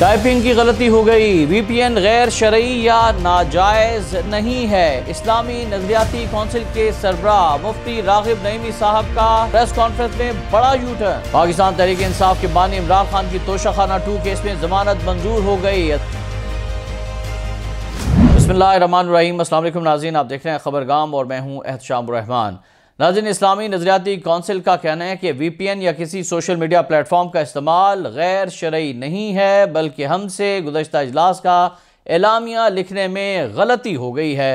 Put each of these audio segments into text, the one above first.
typing की गलती हो गई वीपीएन गैर शरई या नाजायज़ नहीं है इस्लामी नजरियाती काउंसिल के सरबरा मुफ्ती राघिब नईमी साहब का प्रेस कॉन्फ्रेंस में बड़ा है पाकिस्तान तहरीक इंसाफ के बानी इमरान खान की तोशाखाना टू केस में जमानत मंजूर हो गई बसमिल रहीम असल नाजीन आप देख रहे हैं खबरगाम और मैं हूँ शाम रहमान नाजिन इस्लामी नजरियाती कौंसिल का कहना है कि वी पी एन या किसी सोशल मीडिया प्लेटफॉर्म का इस्तेमाल गैर शर्य नहीं है बल्कि हमसे गुजशत अजलास का एलामिया लिखने में गलती हो गई है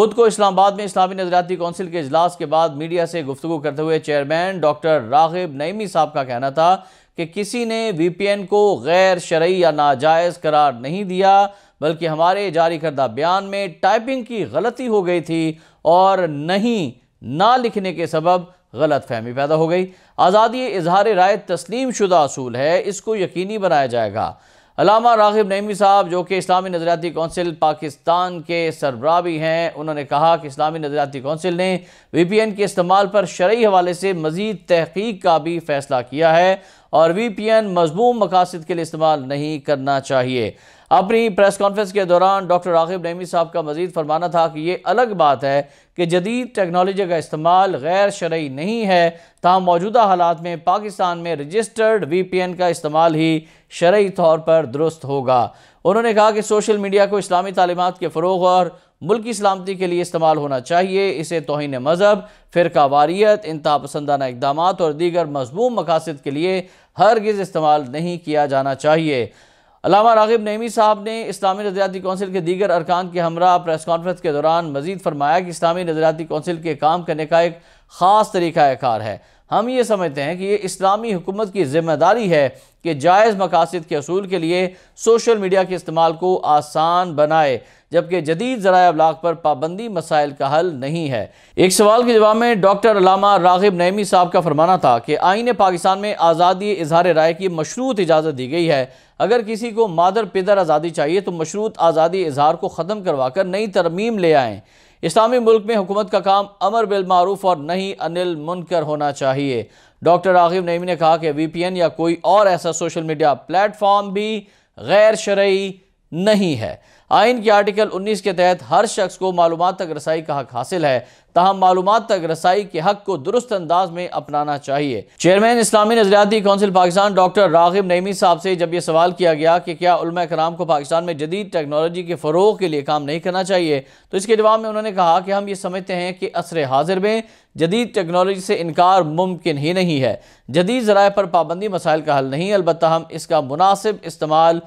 बुध को इस्लामाबाद में इस्लामी नजरियाती कौंसिल के अजलास के बाद मीडिया से गुफ्तु करते हुए चेयरमैन डॉक्टर राघिब नईमी साहब का कहना था कि किसी ने वी पी एन को गैर शर्य या नाजायज़ करार नहीं दिया बल्कि हमारे जारी करदा बयान में टाइपिंग की गलती हो गई थी और नहीं ना लिखने के सबब गलत फहमी पैदा हो गई आज़ादी इजहार राय तस्लीम शुदा असूल है इसको यकीनी बनाया जाएगा अलामा राघिब नईमी साहब जो कि इस्लामी नज़रियाती कौंसिल पाकिस्तान के सरबरा भी हैं उन्होंने कहा कि इस्लामी नज़रियाती कौंसिल ने वी पी एन के इस्तेमाल पर शरा हवाले से मज़ीद तहकीक का भी फ़ैसला किया है और वी पी एन मजमूम मकासद के लिए इस्तेमाल नहीं करना चाहिए अपनी प्रेस कॉन्फ्रेंस के दौरान डॉक्टर राघिब नईमी साहब का मजीद फरमाना था कि ये अलग बात है कि जदीद टेक्नोलॉजी का इस्तेमाल गैर शर्य नहीं है तहम मौजूदा हालात में पाकिस्तान में रजिस्टर्ड वी पी एन का इस्तेमाल ही शर्य तौर पर दुरुस्त होगा उन्होंने कहा कि सोशल मीडिया को इस्लामी तालीमत के फ़रोग और मुल्की सलामती के लिए इस्तेमाल होना चाहिए इसे तोहन मज़हब फ़िरका वारियत इंतहा पसंदाना इकदाम और दीगर मजमूम मकासद के लिए हरगज़ इस्तेमाल नहीं किया जाना चाहिए अलामा रागिब नईमी साहब ने इस्लामी नज़रियाती कौंसिल के दीगर अरकान के हमरा प्रेस कॉन्फ्रेंस के दौरान मजीद फरमाया कि इस्लामी नज़रियाती कौंसिल के काम करने का एक ख़ास कार है हम ये समझते हैं कि ये इस्लामी हुकूमत की जिम्मेदारी है कि जायज़ मकासद के असूल के लिए सोशल मीडिया के इस्तेमाल को आसान बनाए जबकि जदीद ज़रा अबलाक पर पाबंदी मसाइल का हल नहीं है एक सवाल के जवाब में डॉक्टर अलामा रागिब नईमी साहब का फरमाना था कि आइन पाकिस्तान में आज़ादी इजहार राय की मशरूत इजाज़त दी गई है अगर किसी को मादर पिदर आज़ादी चाहिए तो मशरूत आज़ादी इजहार को ख़त्म करवा कर नई तरमीम ले आएँ इस्लामी मुल्क में हुकूमत का काम अमर बिलमूफ और नहीं अनिल मुनकर होना चाहिए डॉक्टर आगिब नईमी ने कहा कि वी पी एन या कोई और ऐसा सोशल मीडिया प्लेटफॉर्म भी गैर शरयी नहीं है आइन के आर्टिकल 19 के तहत हर शख्स को मालूम तक रसाई का हक हासिल है तहम मालूम तक रसाई के हक को दुरुस्त अंदाज में अपनाना चाहिए चेयरमैन इस्लामी नजरियाती कौंसिल पाकिस्तान डॉक्टर राघिब नईमी साहब से जब यह सवाल किया गया कि क्या उलमा कराम को पाकिस्तान में जदीद टेक्नोलॉजी के फ़रोग के लिए काम नहीं करना चाहिए तो इसके जवाब में उन्होंने कहा कि हम ये समझते हैं कि असर हाजिर में जदीद टेक्नोलॉजी से इनकार मुमकिन ही नहीं है जदीद जराए पर पाबंदी मसाइल का हल नहीं अलबत् हम इसका मुनासिब इस्तेमाल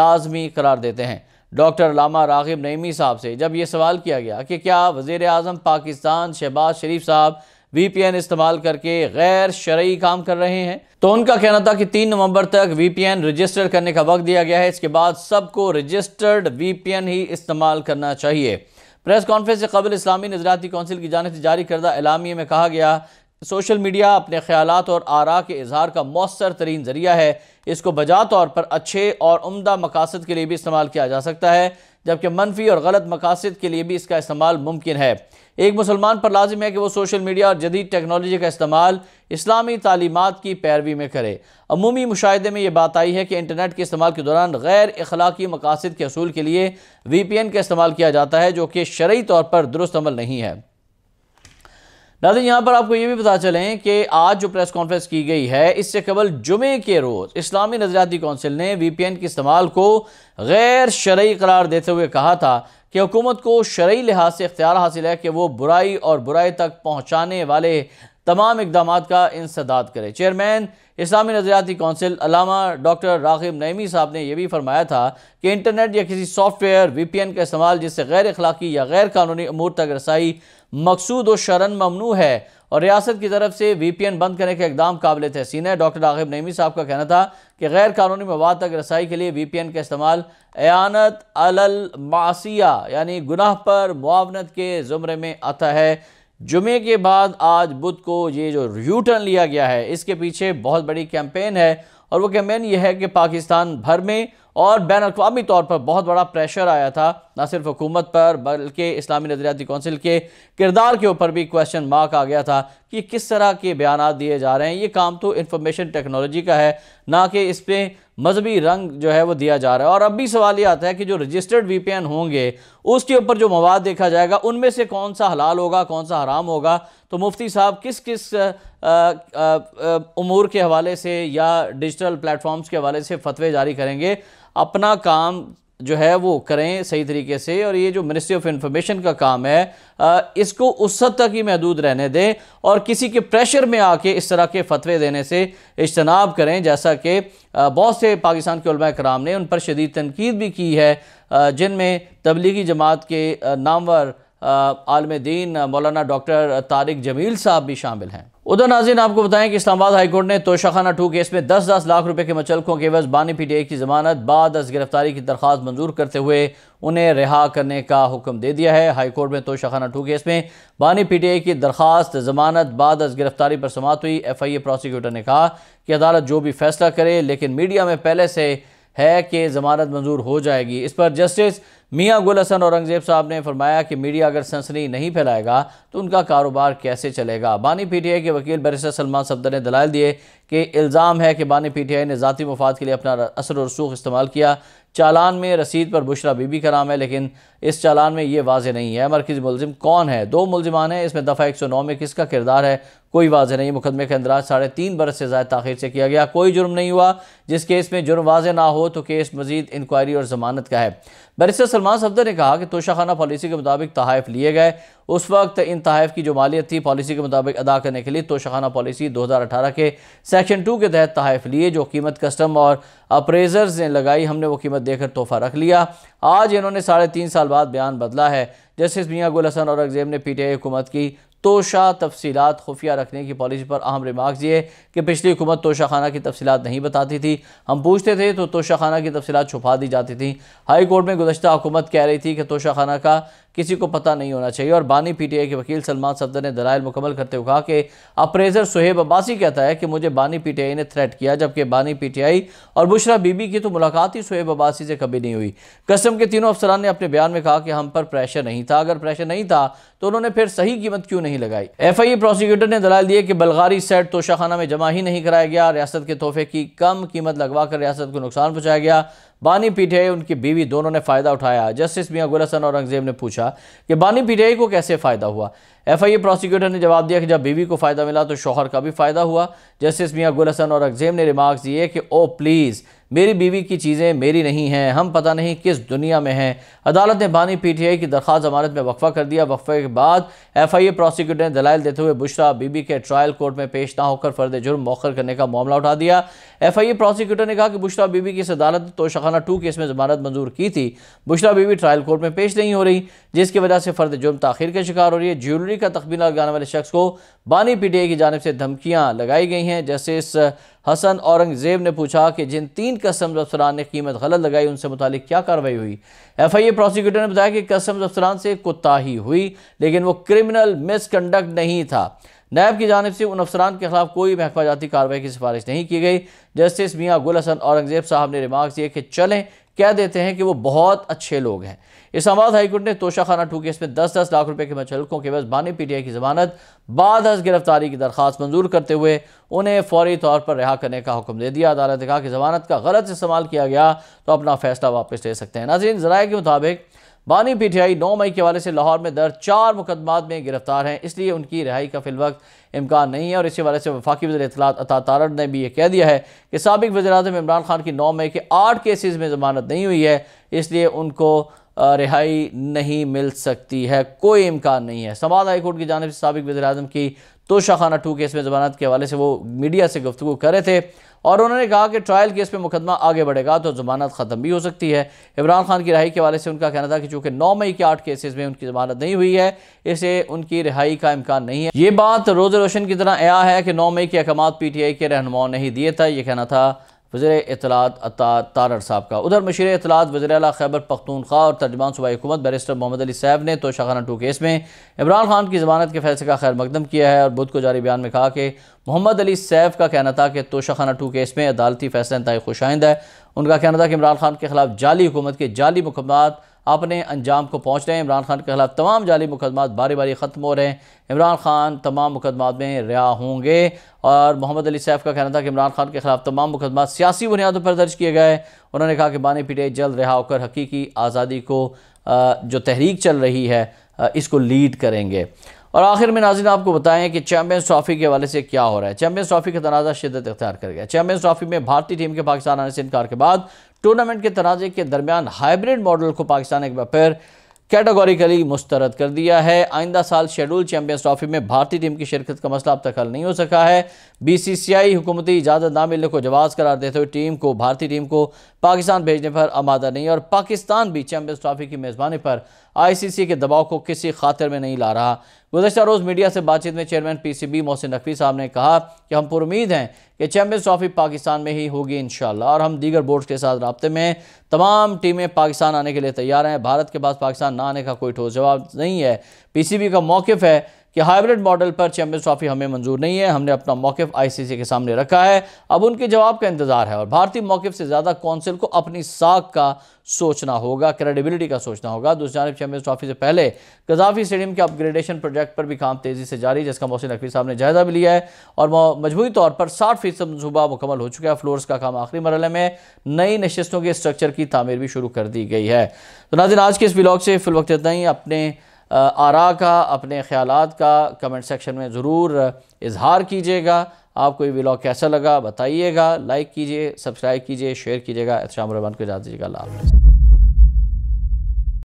लाजमी करार देते हैं डॉक्टर लामा रागिब नईमी साहब से जब ये सवाल किया गया कि क्या वजीर अजम पाकिस्तान शहबाज शरीफ साहब वी पी एन इस्तेमाल करके गैर शर्य काम कर रहे हैं तो उनका कहना था कि तीन नवंबर तक वी पी एन रजिस्टर करने का वक्त दिया गया है इसके बाद सबको रजिस्टर्ड वी पी एन ही इस्तेमाल करना चाहिए प्रेस कॉन्फ्रेंस से कबल इस्लामी नजराती कौंसिल की जानब से जारी करदा एलामिए में कहा गया सोशल मीडिया अपने ख्याल और आरा के इजहार का मौसर तरीन ज़रिया है इसको बजा तौर पर अच्छे और उमदा मकासद के लिए भी इस्तेमाल किया जा सकता है जबकि मनफी और गलत मकासद के लिए भी इसका इस्तेमाल मुमकिन है एक मुसलमान पर लाजिम है कि वो सोशल मीडिया और जदीद टेक्नोलॉजी का इस्तेमाल इस्लामी तालीमत की पैरवी में करे अमूमी मुशाहे में ये बात आई है कि इंटरनेट के इस्तेमाल के दौरान गैर अखलाकी मकासद के असूल के लिए वी पी एन का इस्तेमाल किया जाता है जो कि शर्य तौर पर दुरुस्त अमल नहीं है नाजिन यहाँ पर आपको ये भी पता चलें कि आज जो प्रेस कॉन्फ्रेंस की गई है इससे कबल जुमे के रोज़ इस्लामी नजरियाती कौंसिल ने वी पी एन के इस्तेमाल को गैर शरयी करार देते हुए कहा था कि हुकूमत को शरयी लिहाज से इख्तियार हासिल है कि वो बुराई और बुराई तक पहुँचाने वाले तमाम इकदाम का इंसदाद करे चेयरमैन इस्लामी नज़रियाती कौंसिल अलामा डॉक्टर राखिब नईमी साहब ने यह भी फरमाया था कि इंटरनेट या किसी सॉफ्टवेयर वी पी एन का इस्तेमाल जिससे गैर अखलाकी या गैर कानूनी अमूर तक रसाई मकसूद व शरण ममनू है और रियासत की तरफ से वी पी एन बंद करने के इकदाम काबिल तहसीन है डॉक्टर राखिब नईमी साहब का कहना था कि गैर कानूनी मवाद तक रसाई के लिए वी पी एन का इस्तेमाल एनत अलमासिया यानी गुनाह पर मुआवनत के ज़ुमरे में आता है जुमे के बाद आज बुध को ये जो रूटर्न लिया गया है इसके पीछे बहुत बड़ी कैंपेन है और वो कैंपेन ये है कि पाकिस्तान भर में और बैन अवी तौर पर बहुत बड़ा प्रेशर आया था न सिर्फ हुकूमत पर बल्कि इस्लामी नजरियाती कौंसिल के किरदार के ऊपर भी क्वेश्चन मार्क आ गया था कि किस तरह के बयान दिए जा रहे हैं ये काम तो इन्फॉर्मेशन टेक्नोलॉजी का है ना कि इस पर मजहबी रंग जो है वो दिया जा रहा है और अब भी सवाल ये आता है कि जो रजिस्टर्ड एन होंगे उसके ऊपर जो मवाद देखा जाएगा उनमें से कौन सा हलाल होगा कौन सा हराम होगा तो मुफ्ती साहब किस किस अमूर के हवाले से या डिजिटल प्लेटफॉर्म्स के हवाले से फतवे जारी करेंगे अपना काम जो है वो करें सही तरीके से और ये जो मिनिस्ट्री ऑफ इंफॉर्मेशन का काम है इसको उस हद तक ही महदूद रहने दें और किसी के प्रेशर में आके इस तरह के फतवे देने से इजतनाब करें जैसा कि बहुत से पाकिस्तान के कराम ने उन पर शदीद तनकीद भी की है जिनमें तबलीगी जमात के नामवर आलम दीन मौलाना डॉक्टर तारिक जमील साहब भी शामिल हैं उधर नाजिन आपको बताएं कि इस्लामाबाद हाईकोर्ट ने तोशाखाना टू केस में दस दस लाख रुपए के मचलकों के बस बानी पी की जमानत बाद अस गिरफ्तारी की दरख्वास्त मंजूर करते हुए उन्हें रिहा करने का हुक्म दे दिया है हाईकोर्ट में तोशाखाना टू केस में बानी पी की दरख्वास्त जमानत बाद अस गिरफ्तारी पर समाप्त हुई एफ आई ए प्रोसिक्यूटर ने कहा कि अदालत जो भी फैसला करे लेकिन मीडिया में पहले से है कि जमानत मंजूर हो जाएगी इस पर जस्टिस मियाँ गुल हसन औरंगज़ेब साहब ने फरमाया कि मीडिया अगर सनसनी नहीं फैलाएगा तो उनका कारोबार कैसे चलेगा बानी पी टी आई के वकील बरिस सलमान सफदर ने दलाल दिए कि इल्ज़ाम है कि बानी पी टी आई ने ज़ाती मफाद के लिए अपना असर और रसूख इस्तेमाल किया चालान में रसीद पर बुशरा बीबी का नाम है लेकिन इस चालान में ये वाज नहीं है मरकज़ी मुलजिम कौन है दो मुलजमान हैं इसमें दफ़ा एक सौ नौ में किसका किरदार है कोई वाज नहीं मुकदमे के अंदराज साढ़े तीन बरस से ज़्यादा तखिर से किया गया कोई जुर्म नहीं हुआ जिस केस में जुर्म वाज ना हो तो केस मजीद इंक्वायरी और जमानत का है बरिस सलमान सफदर ने कहा कि तोशाखाना पॉलिसी के मुताबिक तहफ़ लिए गए उस वक्त इन तहफ़ की जो मालियत थी पॉलिसी के मुताबिक अदा करने के लिए तोशाखाना पॉलिसी दो हज़ार अठारह के सेक्शन टू के तहत तहफ़ लिए जो कीमत कस्टम और अप्रेजर्स ने लगाई हमने वो कीमत देकर तोहफा रख लिया आज इन्होंने साढ़े तीन साल बाद बयान बदला है जस्टिस मियाँ गुल हसन और अगजेब ने पी टी आई हुकूमत की तोशा तफसीत खुफिया रखने की पॉलिसी पर अहम रिमार्क ये कि पिछली हुकूमत तोशा खाना की तफसीत नहीं बताती थी हम पूछते थे तो तोशा खाना की तफसीत छुपा दी जाती थी हाई कोर्ट में गुजशत हुकूमत कह रही थी कि तोशा खाना का किसी को पता नहीं होना चाहिए और बानी पीटीआई के वकील सलमान सफदर ने दलाइल मुकम्मल करते हुए कहा कि अप्रेजर सुहेब अब्बासी कहता है कि मुझे बानी पीटीआई ने थ्रेट किया जबकि बानी पीटीआई और बुशरा बीबी की तो मुलाकात ही सुहेब अब्बासी से कभी नहीं हुई कसम के तीनों अफसरान ने अपने बयान में कहा कि हम पर प्रेशर नहीं था अगर प्रेशर नहीं था तो उन्होंने फिर सही कीमत क्यों नहीं लगाई एफ प्रोसिक्यूटर ने दलाल दिए कि बलगारी सेट तोशाखाना में जमा ही नहीं कराया गया रियासत के तोहफे की कम कीमत लगवा कर रियासत को नुकसान पहुंचाया गया बानी पीठे उनकी बीवी दोनों ने फ़ायदा उठाया जस्टिस मिया गुल हसन औरंगजेब ने पूछा कि बानी पीटीआई को कैसे फ़ायदा हुआ एफ आई ए प्रोसिक्यूटर ने जवाब दिया कि जब बीवी को फ़ायदा मिला तो शोहर का भी फ़ायदा हुआ जस्टिस मिया गुल हसन औरंगजेब ने रिमार्क दिए कि ओ प्लीज़ मेरी बीवी की चीज़ें मेरी नहीं हैं हम पता नहीं किस दुनिया में हैं अदालत ने बानी पीटीआई की दरख्वास्त जमानत में वक्फ़ा कर दिया वक्फे के बाद एफआईए प्रोसिक्यूटर ने दलाइल देते हुए बुशरा बीबी के ट्रायल कोर्ट में पेश ना होकर फर्द जुर्म मौखर करने का मामला उठा दिया एफआईए प्रोसिक्यूटर ने कहा कि बुशरा बीबी की इस अदालत ने तोशाखाना टू केस में जमानत मंजूर की थी बुशरा बीबी ट्रायल कोर्ट में पेश नहीं हो रही जिसकी वजह से फर्द जुर्म तखिर का शिकार हो रही है ज्वेलरी का तखमीना लगाने वाले शख्स को बानी आई की जानब से धमकियाँ लगाई गई हैं इस हसन औरंगज़ेब ने पूछा कि जिन तीन कस्टम्स अफसरान ने कीमत गलत लगाई उनसे मुतल क्या कार्रवाई हुई एफ आई ए प्रोसिक्यूटर ने बताया कि कस्टम्स अफसरान से कोताही हुई लेकिन वो क्रिमिनल मिसकंडक्ट नहीं था नैब की जानब से उन अफसरान के खिलाफ कोई महकमा जाती कार्रवाई की सिफारिश नहीं की गई जस्टिस मियाँ गुल हसन औरंगज़ेब साहब ने रिमार्क दिए कि चलें कह देते हैं कि वो बहुत अच्छे लोग हैं इस्लाबाद हाईकोर्ट ने खाना टू केस में दस दस लाख रुपए के मचलकों के बस बानी पीटीआई की जमानत बाद हज गिरफ्तारी की दरख्वास्त मंजूर करते हुए उन्हें फौरी तौर पर रिहा करने का हुक्म दे दिया अदालत ने कहा कि जमानत का गलत इस्तेमाल किया गया तो अपना फैसला वापस ले सकते हैं नाजीन जराये के मुताबिक बानी पीटीआई 9 मई के हवाले से लाहौर में दर्ज चार मुकदमात में गिरफ्तार हैं इसलिए उनकी रिहाई का वक्त इम्कान नहीं है और इसी हवाले से वफाकी वजी अतलात अता तारड़ ने भी यह कह दिया है कि सबक वजी अजम इमरान खान की नौ मई के आठ केसेज में जमानत नहीं हुई है इसलिए उनको रिहाई नहीं मिल सकती है कोई इम्कान नहीं है समाज हाईकोर्ट की जानब से सबक वजी अजम की तोशाखाना टू केस में जमानत के हवाले से वो मीडिया से गुफ्तु कर रहे थे और उन्होंने कहा कि ट्रायल केस में मुकदमा आगे बढ़ेगा तो जमानत ख़त्म भी हो सकती है इमरान खान की रहाई के हवाले से उनका कहना था कि चूँकि नौ मई के आठ केसेज में उनकी जमानत नहीं हुई है इसे उनकी रिहाई का इम्कान नहीं है ये बात रोज़ रोशन की तरह आया है कि नौ मई के अहकाम पी टी आई के रहनुमाओं ने ही दिए था ये कहना था वज़र अता तारर साहब का उधर मशीर अतलात वज़र अला खैबर पख्तूनख्वा और तर्जमान सूबाई हुकूमत बैरिस्टर मोहम्मद अली साहब ने तोशाखाना टू केस में इमरान खान की जमानत के फैसले का खैर मकदम किया है और बुध को जारी बयान में कहा कि मोहम्मद अली सैफ का कहना था कि तोशाखाना टू केस में अदालती फैसला इंतई खुशाइंद है उनका कहना था कि इमरान खान के खिलाफ जाली हुकूमत के जाली मुकदमा अपने अंजाम को पहुँच रहे हैं इमरान खान के खिलाफ तमाम जाली मुकदमा बारी बारी ख़त्म हो रहे हैं इमरान खान तमाम मुकदमा में रिहा होंगे और मोहम्मद अली सैफ का कहना था कि इमरान खान के खिलाफ तमाम मुकदमा सियासी बुनियादों पर दर्ज किए गए उन्होंने कहा कि बानी पीटे जल्द रिहा होकर हकीकी आज़ादी को जो तहरीक चल रही है इसको लीड करेंगे और आखिर में नाजिन आपको बताएं कि चैम्पियंस ट्रॉफी के हवाले से क्या हो रहा है चैम्पियंस ट्रॉफी का तनाज़ा शिदत अख्तियार कर गया चैम्पियंस ट्रॉफी में भारतीय टीम के पाकिस्तान आने से इनकार के बाद टूर्नामेंट के तनाजे के दरमियान हाइब्रिड मॉडल को पाकिस्तान एक बार फिर कैटेगोरिकली मुस्तरद कर दिया है आइंदा साल शेड्यूल चैंपियंस ट्रॉफी में भारतीय टीम की शिरकत का मसला अब तक हल नहीं हो सका है बीसीसीआई हुकूमती इजाज़त ना मिलने को जवाब करार देते हुए टीम को भारतीय टीम को पाकिस्तान भेजने पर आमादा नहीं और पाकिस्तान भी चैंपियंस ट्रॉफी की मेज़बानी पर आईसीसी के दबाव को किसी खातिर में नहीं ला रहा गुजशत रोज़ मीडिया से बातचीत में चेयरमैन पीसीबी मोहसिन नकवी साहब ने कहा कि हम पुरुद हैं कि चैम्पियंस ट्रॉफी पाकिस्तान में ही होगी इन और हम दीगर बोर्ड्स के साथ रबते में तमाम टीमें पाकिस्तान आने के लिए तैयार हैं भारत के पास पाकिस्तान ना आने का कोई ठोस जवाब नहीं है पी का मौक़ है कि हाइब्रिड मॉडल पर चैंपियंस ट्रॉफी हमें मंजूर नहीं है हमने अपना मौकफ आईसीसी के सामने रखा है अब उनके जवाब का इंतज़ार है और भारतीय मौकफ़ से ज़्यादा कौंसिल को अपनी साख का सोचना होगा क्रेडिबिलिटी का सोचना होगा दूसरी जानब चैंपियंस ट्रॉफी से पहले गजाफी स्टेडियम के अपग्रेडेशन प्रोजेक्ट पर भी काम तेज़ी से जारी जिसका मोहसिन नकवी साहब ने जायजा भी लिया है और मजमूरी तौर पर साठ फीसद मनसूबा मुकम्मल हो चुका है फ्लोर्स का काम आखिरी मरल में नई नशस्तों के स्ट्रक्चर की तमीर भी शुरू कर दी गई है तो नाजिन आज के इस ब्लॉग से फिलवक्त इतना ही अपने आरा का अपने ख्याल का कमेंट सेक्शन में ज़रूर इजहार कीजिएगा आपको ये ब्लॉग कैसा लगा बताइएगा लाइक कीजिए सब्सक्राइब कीजिए शेयर कीजिएगा एहतराम रहमान को इजाज़ दीजिएगा अल्लाह हाफ़